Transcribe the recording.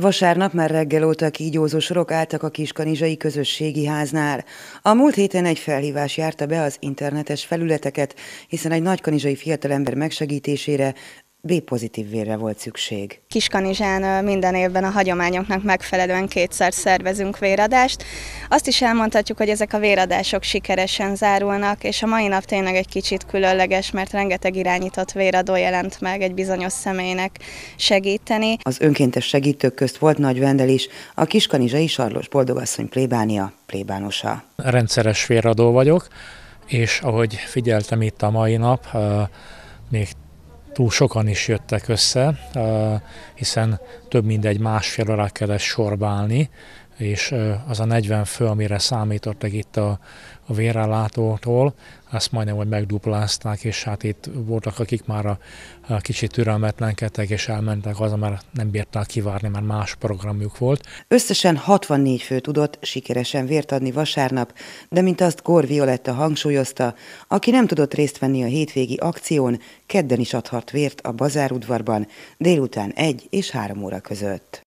Vasárnap már reggel óta kígyózó sorok álltak a Kiskanizsai Közösségi Háznál. A múlt héten egy felhívás járta be az internetes felületeket, hiszen egy nagykanizsai fiatalember megsegítésére B pozitív vérre volt szükség. Kiskanizsán minden évben a hagyományoknak megfelelően kétszer szervezünk véradást. Azt is elmondhatjuk, hogy ezek a véradások sikeresen zárulnak, és a mai nap tényleg egy kicsit különleges, mert rengeteg irányított véradó jelent meg egy bizonyos személynek segíteni. Az önkéntes segítők közt volt nagy vendel is, a kiskanizsai Sarlos Boldogasszony plébánia plébánosa. Rendszeres véradó vagyok, és ahogy figyeltem itt a mai nap, még túl sokan is jöttek össze, eh, hiszen több mint egy másfél órá kellett sorbálni, és az a 40 fő, amire számítottak itt a, a vérrelátótól, azt majdnem, hogy megduplázták, és hát itt voltak, akik már a, a kicsit türelmetlenkedtek, és elmentek haza, mert nem bírták kivárni, mert más programjuk volt. Összesen 64 fő tudott sikeresen vért adni vasárnap, de mint azt Gór Violetta hangsúlyozta, aki nem tudott részt venni a hétvégi akción, kedden is adhat vért a bazárudvarban, délután 1 és 3 óra között.